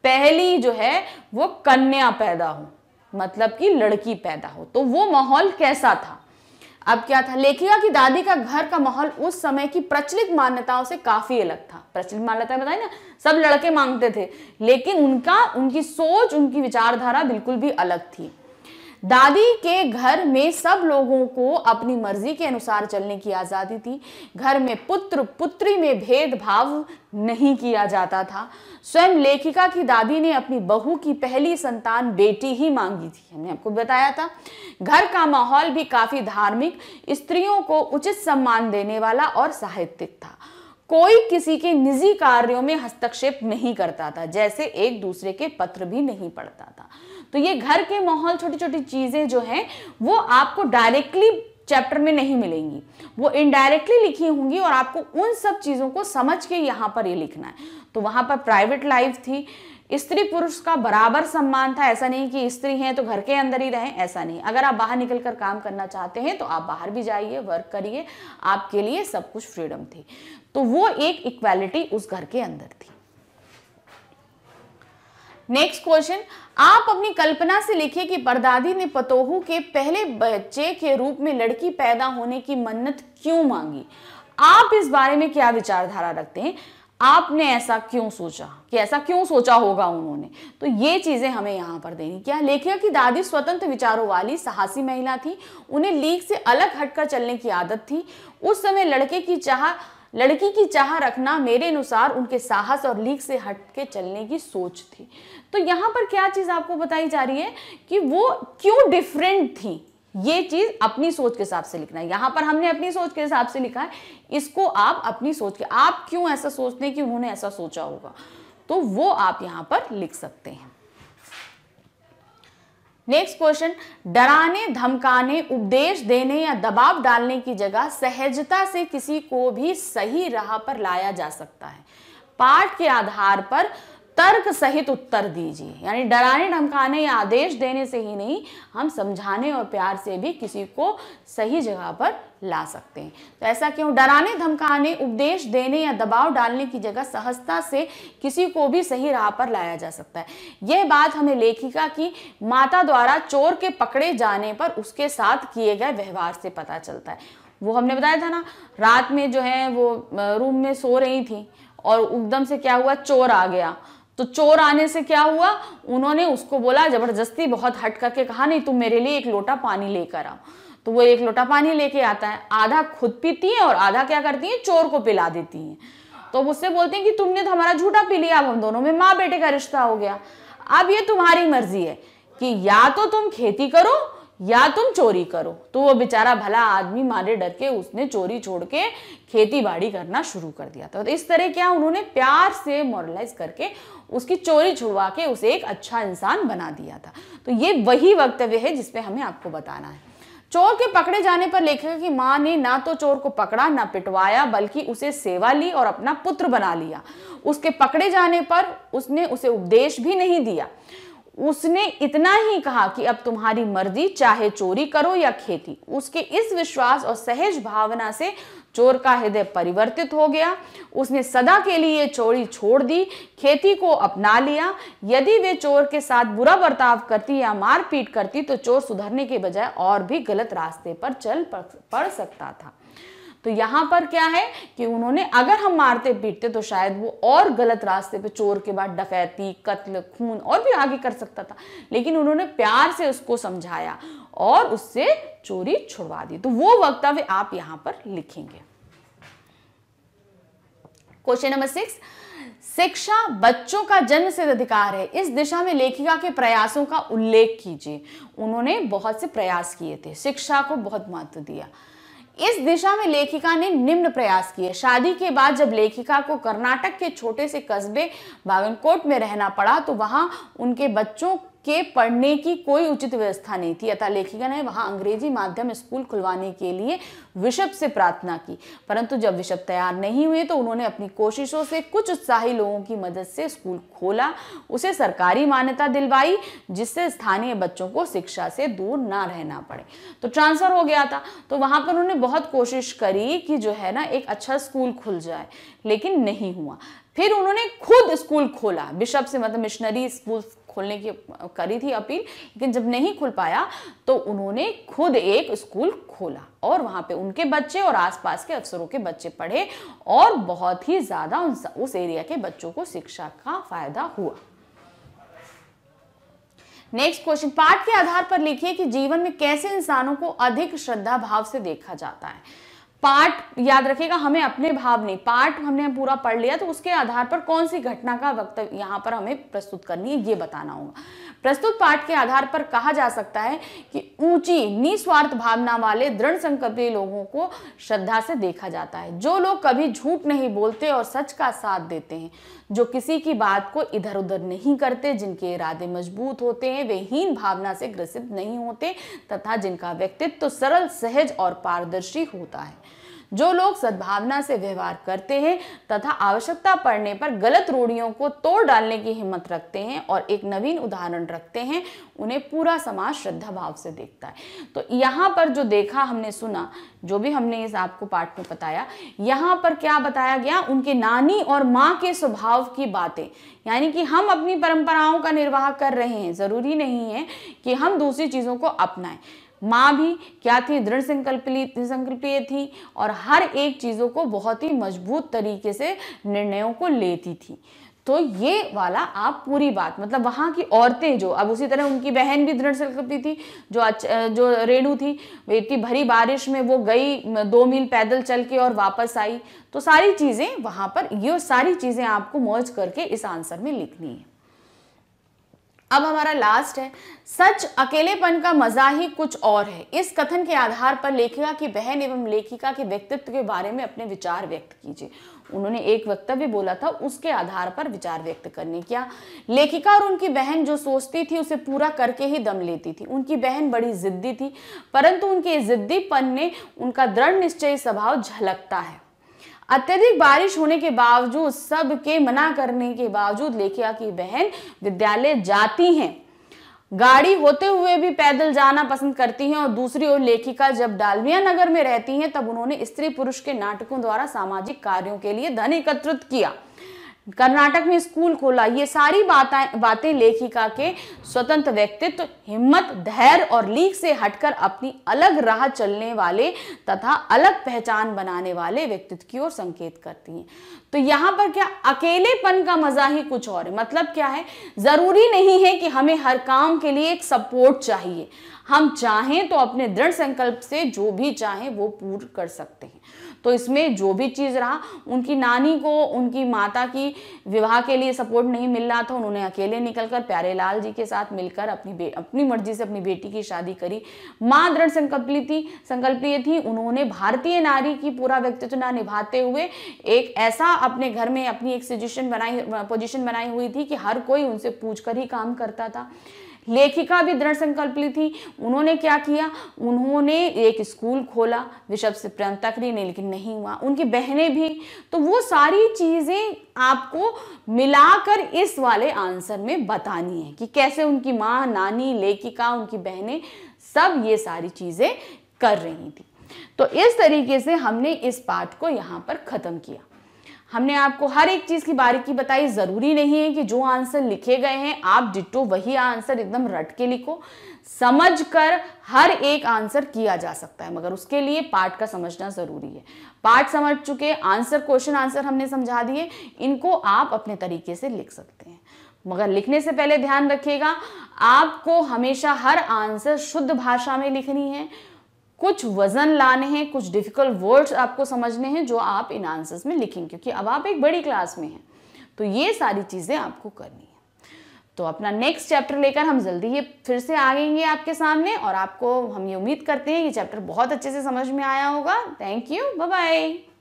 पहली जो है वो कन्या पैदा हो मतलब कि लड़की पैदा हो तो वो माहौल कैसा था अब क्या था लेखिका की दादी का घर का माहौल उस समय की प्रचलित मान्यताओं से काफी अलग था प्रचलित मान्यता बताई ना सब लड़के मांगते थे लेकिन उनका उनकी सोच उनकी विचारधारा बिल्कुल भी अलग थी दादी के घर में सब लोगों को अपनी मर्जी के अनुसार चलने की आज़ादी थी घर में पुत्र पुत्री में भेदभाव नहीं किया जाता था स्वयं लेखिका की दादी ने अपनी बहू की पहली संतान बेटी ही मांगी थी हमने आपको बताया था घर का माहौल भी काफ़ी धार्मिक स्त्रियों को उचित सम्मान देने वाला और साहित्यिक था कोई किसी के निजी कार्यों में हस्तक्षेप नहीं करता था जैसे एक दूसरे के पत्र भी नहीं पढ़ता था तो ये घर के माहौल छोटी छोटी चीज़ें जो हैं वो आपको डायरेक्टली चैप्टर में नहीं मिलेंगी वो इनडायरेक्टली लिखी होंगी और आपको उन सब चीज़ों को समझ के यहाँ पर ये लिखना है तो वहां पर प्राइवेट लाइफ थी स्त्री पुरुष का बराबर सम्मान था ऐसा नहीं कि स्त्री हैं तो घर के अंदर ही रहें ऐसा नहीं अगर आप बाहर निकलकर काम करना चाहते हैं तो आप बाहर भी जाइए वर्क करिए आपके लिए सब कुछ फ्रीडम थी तो वो एक इक्वालिटी उस घर के अंदर थी नेक्स्ट क्वेश्चन आप अपनी कल्पना से लिखिए कि परदादी ने पतोहू के पहले बच्चे के रूप में लड़की पैदा होने की मन्नत क्यों मांगी आप इस बारे में क्या विचारधारा रखते हैं आपने ऐसा क्यों सोचा कि ऐसा क्यों सोचा होगा उन्होंने तो ये चीजें हमें यहाँ पर देनी क्या लेखिका की दादी स्वतंत्र विचारों वाली साहसी महिला थी उन्हें लीग से अलग हटकर चलने की आदत थी उस समय लड़के की चाह लड़की की चाह रखना मेरे अनुसार उनके साहस और लीक से हट के चलने की सोच थी तो यहाँ पर क्या चीज़ आपको बताई जा रही है कि वो क्यों डिफरेंट थी ये चीज़ अपनी सोच के हिसाब से लिखना है यहाँ पर हमने अपनी सोच के हिसाब से लिखा है इसको आप अपनी सोच के आप क्यों ऐसा सोचते हैं कि उन्होंने ऐसा सोचा होगा तो वो आप यहाँ पर लिख सकते हैं नेक्स्ट क्वेश्चन डराने धमकाने उपदेश देने या दबाव डालने की जगह सहजता से किसी को भी सही राह पर लाया जा सकता है पाठ के आधार पर तर्क सहित उत्तर दीजिए यानी डराने धमकाने या आदेश देने से ही नहीं हम समझाने और प्यार से भी किसी को सही जगह पर ला सकते हैं तो ऐसा क्यों डराने धमकाने उपदेश देने या दबाव डालने की जगह सहजता से किसी को भी सही राह पर लाया जा सकता है यह बात हमें लेखिका की माता द्वारा चोर के पकड़े जाने पर उसके साथ किए गए व्यवहार से पता चलता है वो हमने बताया था ना रात में जो है वो रूम में सो रही थी और एकदम से क्या हुआ चोर आ गया तो चोर आने से क्या हुआ उन्होंने उसको बोला जबरदस्ती बहुत हट करके कहा नहीं तुम मेरे लिए एक लोटा पानी लेकर आओ तो वो एक लोटा पानी लेके आता है आधा खुद पीती है और आधा क्या करती है चोर को पिला देती है तो उससे बोलते हैं कि तुमने तो हमारा झूठा पी लिया अब हम दोनों में माँ बेटे का रिश्ता हो गया अब ये तुम्हारी मर्जी है कि या तो तुम खेती करो या तुम चोरी करो तो वो बेचारा भला आदमी मारे डर के उसने चोरी छोड़ के खेती बाड़ी करना शुरू कर दिया था तो इस तरह क्या उन्होंने प्यार से मॉरलाइज करके उसकी चोरी छुड़वा के उसे एक अच्छा इंसान बना दिया था तो ये वही वक्तव्य है जिसपे हमें आपको बताना है चोर के पकड़े जाने पर लेखक की माँ ने ना तो चोर को पकड़ा ना पिटवाया बल्कि उसे सेवा ली और अपना पुत्र बना लिया उसके पकड़े जाने पर उसने उसे उपदेश भी नहीं दिया उसने इतना ही कहा कि अब तुम्हारी मर्जी चाहे चोरी करो या खेती उसके इस विश्वास और सहज भावना से चोर का हृदय परिवर्तित हो गया उसने सदा के लिए चोरी छोड़ दी खेती को अपना लिया यदि वे चोर के साथ बुरा बर्ताव करती या मारपीट करती तो चोर सुधरने के बजाय और भी गलत रास्ते पर चल पड़ सकता था तो यहाँ पर क्या है कि उन्होंने अगर हम मारते पीटते तो शायद वो और गलत रास्ते पे चोर के बाद डकैती कत्ल खून और भी आगे कर सकता था लेकिन उन्होंने प्यार से उसको समझाया और उससे चोरी छुड़वा दी तो वो वक्तव्य आप यहाँ पर लिखेंगे क्वेश्चन नंबर सिक्स शिक्षा बच्चों का जन्म सिद्ध अधिकार है इस दिशा में लेखिका के प्रयासों का उल्लेख कीजिए उन्होंने बहुत से प्रयास किए थे शिक्षा को बहुत महत्व दिया इस दिशा में लेखिका ने निम्न प्रयास किए शादी के बाद जब लेखिका को कर्नाटक के छोटे से कस्बे बागनकोट में रहना पड़ा तो वहां उनके बच्चों के पढ़ने की कोई उचित व्यवस्था नहीं थी अतः लेखिका ने वहाँ अंग्रेजी माध्यम स्कूल खुलवाने के लिए विशप से प्रार्थना की परंतु जब विशप तैयार नहीं हुए तो उन्होंने अपनी कोशिशों से कुछ उत्साही लोगों की मदद से स्कूल खोला उसे सरकारी मान्यता दिलवाई जिससे स्थानीय बच्चों को शिक्षा से दूर ना रहना पड़े तो ट्रांसफ़र हो गया था तो वहाँ पर उन्होंने बहुत कोशिश करी कि जो है ना एक अच्छा स्कूल खुल जाए लेकिन नहीं हुआ फिर उन्होंने खुद स्कूल खोला बिशप से मतलब मिशनरी स्कूल खोलने की करी थी अपील लेकिन जब नहीं खुल पाया तो उन्होंने खुद एक स्कूल खोला और वहाँ पे उनके बच्चे और आसपास के अफसरों के बच्चे पढ़े और बहुत ही ज़्यादा उस एरिया के बच्चों को शिक्षा का फायदा हुआ नेक्स्ट क्वेश्चन पाठ के आधार पर लिखिए कि जीवन में कैसे इंसानों को अधिक श्रद्धा भाव से देखा जाता है पार्ट याद रखिएगा हमें अपने भाव नहीं पार्ट हमने पूरा पढ़ लिया तो उसके आधार पर कौन सी घटना का वक्त यहाँ पर हमें प्रस्तुत करनी है ये बताना होगा प्रस्तुत पाठ के आधार पर कहा जा सकता है कि ऊंची निस्वार्थ भावना वाले दृढ़ संकल्पी लोगों को श्रद्धा से देखा जाता है जो लोग कभी झूठ नहीं बोलते और सच का साथ देते हैं जो किसी की बात को इधर उधर नहीं करते जिनके इरादे मजबूत होते हैं वे हीन भावना से ग्रसित नहीं होते तथा जिनका व्यक्तित्व तो सरल सहज और पारदर्शी होता है जो लोग सद्भावना से व्यवहार करते हैं तथा आवश्यकता पड़ने पर गलत रूढ़ियों को तोड़ डालने की हिम्मत रखते हैं और एक नवीन उदाहरण रखते हैं उन्हें पूरा समाज श्रद्धा भाव से देखता है तो यहाँ पर जो देखा हमने सुना जो भी हमने इस आपको पाठ में बताया यहाँ पर क्या बताया गया उनके नानी और माँ के स्वभाव की बातें यानी कि हम अपनी परंपराओं का निर्वाह कर रहे हैं ज़रूरी नहीं है कि हम दूसरी चीज़ों को अपनाएं माँ भी क्या थी दृढ़ संकल्प संकल्पीय थी और हर एक चीज़ों को बहुत ही मजबूत तरीके से निर्णयों को लेती थी तो ये वाला आप पूरी बात मतलब वहाँ की औरतें जो अब उसी तरह उनकी बहन भी दृढ़ संकल्पी थी जो जो रेणु थी इतनी भरी बारिश में वो गई दो मील पैदल चल के और वापस आई तो सारी चीज़ें वहाँ पर ये सारी चीज़ें आपको मर्ज करके इस आंसर में लिखनी है अब हमारा लास्ट है सच अकेलेपन का मजा ही कुछ और है इस कथन के आधार पर लेखिका की बहन एवं लेखिका के व्यक्तित्व के बारे में अपने विचार व्यक्त कीजिए उन्होंने एक वक्तव्य बोला था उसके आधार पर विचार व्यक्त करने किया लेखिका और उनकी बहन जो सोचती थी उसे पूरा करके ही दम लेती थी उनकी बहन बड़ी जिद्दी थी परंतु उनके जिद्दीपन ने उनका दृढ़ निश्चय स्वभाव झलकता है अत्यधिक बारिश होने के बावजूद सबके मना करने के बावजूद लेखिया की बहन विद्यालय जाती हैं गाड़ी होते हुए भी पैदल जाना पसंद करती हैं और दूसरी ओर लेखिका जब डालमिया नगर में रहती हैं तब उन्होंने स्त्री पुरुष के नाटकों द्वारा सामाजिक कार्यों के लिए धन एकत्रित किया कर्नाटक में स्कूल खोला ये सारी बातें बातें लेखिका के स्वतंत्र व्यक्तित्व हिम्मत धैर्य और लीक से हटकर अपनी अलग राह चलने वाले तथा अलग पहचान बनाने वाले व्यक्तित्व की ओर संकेत करती हैं तो यहाँ पर क्या अकेलेपन का मजा ही कुछ और है मतलब क्या है ज़रूरी नहीं है कि हमें हर काम के लिए एक सपोर्ट चाहिए हम चाहें तो अपने दृढ़ संकल्प से जो भी चाहें वो पूर्ण कर सकते हैं तो इसमें जो भी चीज़ रहा उनकी नानी को उनकी माता की विवाह के लिए सपोर्ट नहीं मिल रहा था उन्होंने अकेले निकलकर प्यारे लाल जी के साथ मिलकर अपनी अपनी मर्जी से अपनी बेटी की शादी करी माँ दृढ़ संकल्पी थी संकल्पीय थी उन्होंने भारतीय नारी की पूरा व्यक्तित्व ना निभाते हुए एक ऐसा अपने घर में अपनी एक सजेशन बनाई पोजिशन बनाई हुई थी कि हर कोई उनसे पूछ कर ही काम करता था लेखिका भी दृढ़ संकल्प ली थी उन्होंने क्या किया उन्होंने एक स्कूल खोला विषभ से प्रेम तक ने लेकिन नहीं हुआ उनकी बहनें भी तो वो सारी चीज़ें आपको मिलाकर इस वाले आंसर में बतानी है कि कैसे उनकी माँ नानी लेखिका उनकी बहनें सब ये सारी चीज़ें कर रही थी तो इस तरीके से हमने इस पाठ को यहाँ पर ख़त्म किया हमने आपको हर एक चीज़ की बारीकी बताई ज़रूरी नहीं है कि जो आंसर लिखे गए हैं आप डिटो वही आंसर एकदम रट के लिखो समझ कर हर एक आंसर किया जा सकता है मगर उसके लिए पार्ट का समझना ज़रूरी है पार्ट समझ चुके आंसर क्वेश्चन आंसर हमने समझा दिए इनको आप अपने तरीके से लिख सकते हैं मगर लिखने से पहले ध्यान रखिएगा आपको हमेशा हर आंसर शुद्ध भाषा में लिखनी है कुछ वजन लाने हैं कुछ डिफिकल्ट वर्ड्स आपको समझने हैं जो आप इन आंसर्स में लिखेंगे क्योंकि अब आप एक बड़ी क्लास में हैं तो ये सारी चीज़ें आपको करनी है तो अपना नेक्स्ट चैप्टर लेकर हम जल्दी ये फिर से आगेंगे आपके सामने और आपको हम ये उम्मीद करते हैं ये चैप्टर बहुत अच्छे से समझ में आया होगा थैंक यू बाय